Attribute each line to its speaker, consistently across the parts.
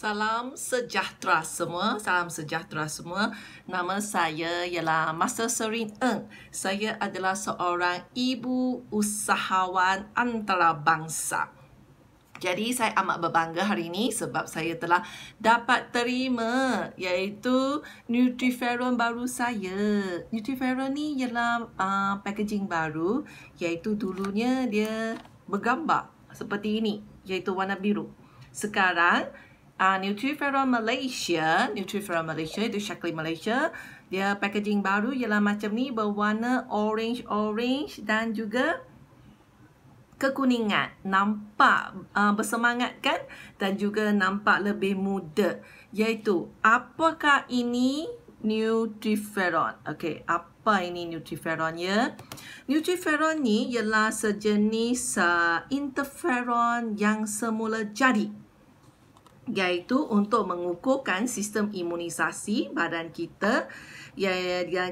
Speaker 1: Salam sejahtera semua. Salam sejahtera semua. Nama saya ialah Master Serin Eng. Saya adalah seorang ibu usahawan antarabangsa. Jadi saya amat berbangga hari ini sebab saya telah dapat terima iaitu Nutriferon baru saya. Nutriferon ni ialah uh, packaging baru iaitu dulunya dia bergambar seperti ini iaitu warna biru. Sekarang uh, Nutrifera Malaysia Nutrifera Malaysia itu syaklin Malaysia dia packaging baru ialah macam ni berwarna orange-orange dan juga kekuningan nampak uh, bersemangat kan dan juga nampak lebih muda iaitu apakah ini Nutriferon Okay, apa ini Nutriferon ya Nutriferon ni ialah sejenis uh, interferon yang semula jadi iaitu untuk mengukuhkan sistem imunisasi badan kita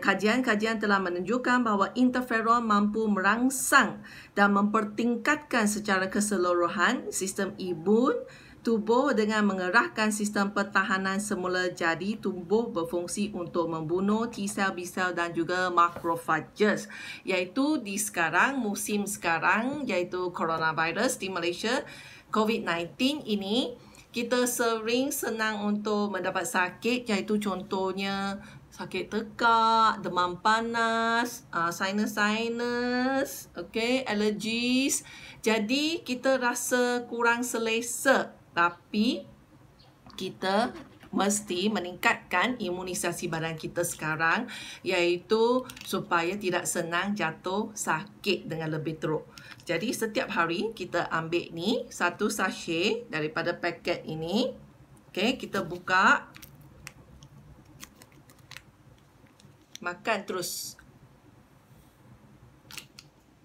Speaker 1: kajian-kajian telah menunjukkan bahawa interferon mampu merangsang dan mempertingkatkan secara keseluruhan sistem imun tubuh dengan mengerahkan sistem pertahanan semula jadi tubuh berfungsi untuk membunuh T cell B cell dan juga macrophages iaitu di sekarang musim sekarang iaitu coronavirus di Malaysia COVID-19 ini kita sering senang untuk mendapat sakit iaitu contohnya sakit tekak, demam panas, uh, sinus-sinus, okay, allergies. Jadi kita rasa kurang selesa tapi kita mesti meningkatkan imunisasi badan kita sekarang iaitu supaya tidak senang jatuh sakit dengan lebih teruk. Jadi setiap hari kita ambil ni satu sachet daripada paket ini. Okey, kita buka. Makan terus.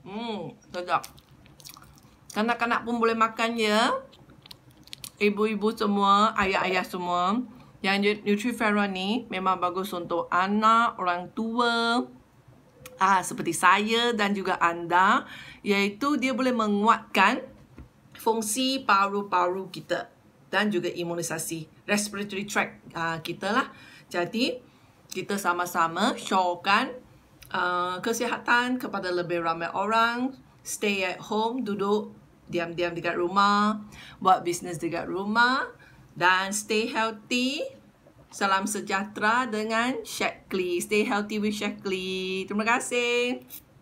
Speaker 1: Hmm, sedap. Kanak-kanak pun boleh makan ya ibu-ibu semua, ayah-ayah semua, yang Nutriferon ni memang bagus untuk anak, orang tua, ah seperti saya dan juga anda, iaitu dia boleh menguatkan fungsi paru-paru kita dan juga imunisasi respiratory tract ah, kita lah. Jadi, kita sama-sama showkan uh, kesihatan kepada lebih ramai orang, stay at home, duduk diam-diam dekat rumah, buat bisnes dekat rumah dan stay healthy. Salam sejahtera dengan Shakli. Stay healthy with Shakli. Terima kasih.